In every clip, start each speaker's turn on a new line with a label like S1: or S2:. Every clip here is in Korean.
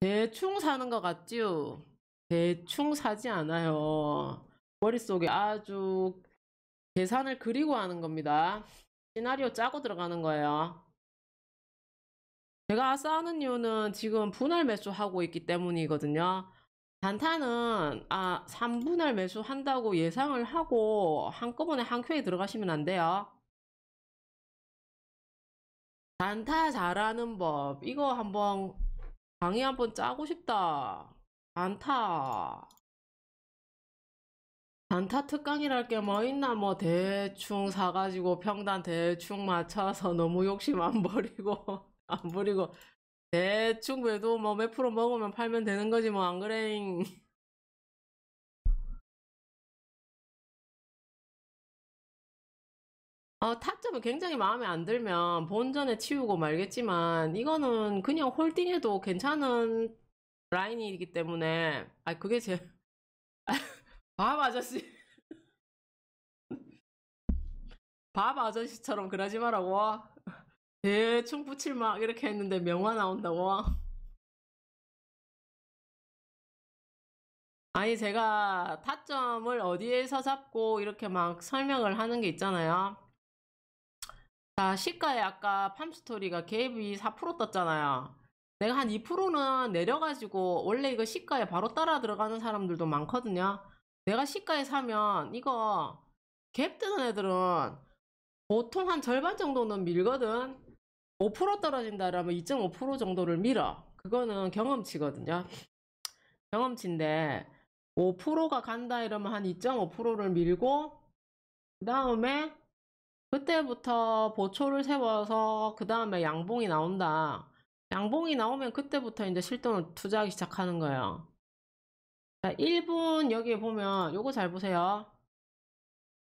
S1: 대충 사는 것 같지요? 대충 사지 않아요. 머릿속에 아주 계산을 그리고 하는 겁니다. 시나리오 짜고 들어가는 거예요. 제가 싸우는 이유는 지금 분할 매수하고 있기 때문이거든요. 단타는 아 3분할 매수한다고 예상을 하고 한꺼번에 한 큐에 들어가시면 안 돼요. 단타 잘하는 법 이거 한번 강의 한번 짜고 싶다. 안타. 단타 특강이랄 게 뭐 있나 뭐 대충 사가지고 평단 대충 맞춰서 너무 욕심 안 버리고 안 버리고 대충 그래도 뭐 몇 프로 먹으면 팔면 되는 거지 뭐 안 그래잉 어, 타점이 굉장히 마음에 안 들면 본전에 치우고 말겠지만 이거는 그냥 홀딩해도 괜찮은 라인이기 때문에 아 그게 제밥 아저씨 밥 아저씨처럼 그러지 말라고 대충 붙일 막 이렇게 했는데 명화 나온다고 아니 제가 타점을 어디에서 잡고 이렇게 막 설명을 하는 게 있잖아요 자, 시가에 아까 팜스토리가 갭이 4% 떴잖아요. 내가 한 2%는 내려가지고 원래 이거 시가에 바로 따라 들어가는 사람들도 많거든요. 내가 시가에 사면 이거 갭 뜨는 애들은 보통 한 절반 정도는 밀거든. 5% 떨어진다라면 2.5% 정도를 밀어. 그거는 경험치거든요. 경험치인데 5%가 간다 이러면 한 2.5%를 밀고 그 다음에 그때부터 보초를 세워서 그 다음에 양봉이 나온다. 양봉이 나오면 그때부터 이제 실돈을 투자하기 시작하는 거예요. 자, 1분 여기에 보면 요거 잘 보세요.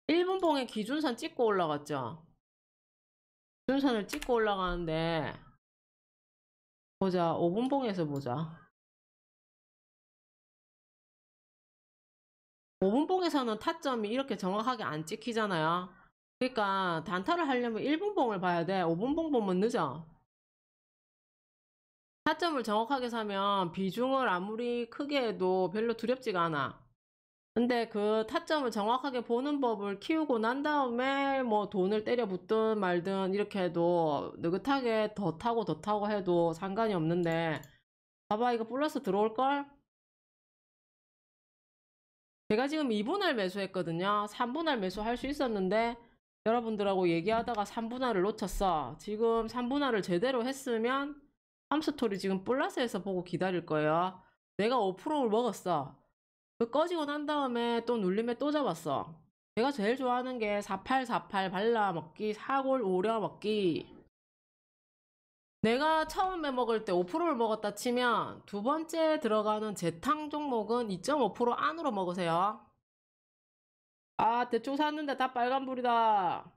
S1: 1분 봉에 기준선 찍고 올라갔죠. 기준선을 찍고 올라가는데 보자 5분 봉에서 보자. 5분 봉에서는 타점이 이렇게 정확하게 안 찍히잖아요. 그러니까 단타를 하려면 1분봉을 봐야 돼. 5분봉 보면 늦어. 타점을 정확하게 사면 비중을 아무리 크게 해도 별로 두렵지가 않아. 근데 그 타점을 정확하게 보는 법을 키우고 난 다음에 뭐 돈을 때려 붙든 말든 이렇게 해도 느긋하게 더 타고 더 타고 해도 상관이 없는데 봐봐 이거 플러스 들어올걸? 제가 지금 2분할 매수했거든요. 3분할 매수할 수 있었는데 여러분들하고 얘기하다가 3분할을 놓쳤어. 지금 3분할을 제대로 했으면 함스토리 지금 플라스에서 보고 기다릴 거예요. 내가 5%를 먹었어. 그 꺼지고 난 다음에 또 눌림에 또 잡았어. 제가 제일 좋아하는 게 4848 발라먹기, 사골 오려먹기. 내가 처음에 먹을 때 5%를 먹었다 치면 두 번째 들어가는 재탕 종목은 2.5% 안으로 먹으세요. 아 대충 샀는데 다 빨간불이다